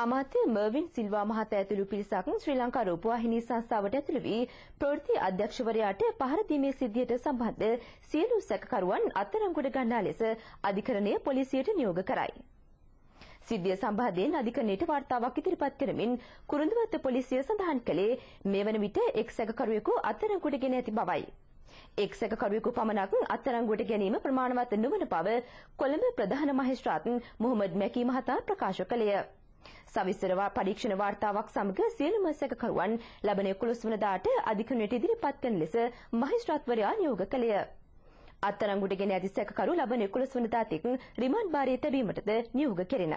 අමාත්‍ය මර්වින් සිල්වා මහතා ඇතුළු පිරිසක් ශ්‍රී ලංකා රූපවාහිනී සංස්ථාවට ඇතුළු වී ප්‍රවෘත්ති අධ්‍යක්ෂවරයාට පහර දීමේ සිද්ධියට සම්බන්ධ සියලු සැකකරුවන් අත්අඩංගුවට ගන්නා ලෙස අධිකරණය පොලිසියට නියෝග කරයි. සිද්ධිය සම්බන්ධයෙන් අධිකරණයට වාර්තාවක් ඉදිරිපත් කරමින් කුරුඳුවත්ත පොලිසිය සඳහන් කළේ මෙවන විට එක් සැකකරුවෙකු අත්අඩංගුවට ගෙන ඇති බවයි. එක් සැකකරුවෙකු පමණක් අත්අඩංගුවට ගැනීම ප්‍රමාණවත් නොවන බව කොළඹ ප්‍රධාන මහේස්ත්‍රාත් මොහොමඩ් මැකී මහතා ප්‍රකාශ කළේය. සවිස්තර පරීක්ෂණ වාර්තාවක් සමග සියලුම සැකකරුවන් ලබන 11 වනදාට අධිකරණයට ඉදිරිපත් කරන ලෙස මහේස්ත්‍රාත්වරයා නියෝග කළේය. අත්අඩංගුවට ගෙන ඇති සැකකරු ලබන 11 වනදා තෙක් රිමාන්ඩ් භාරයේ තැබීමටද නියෝග කෙරිණ.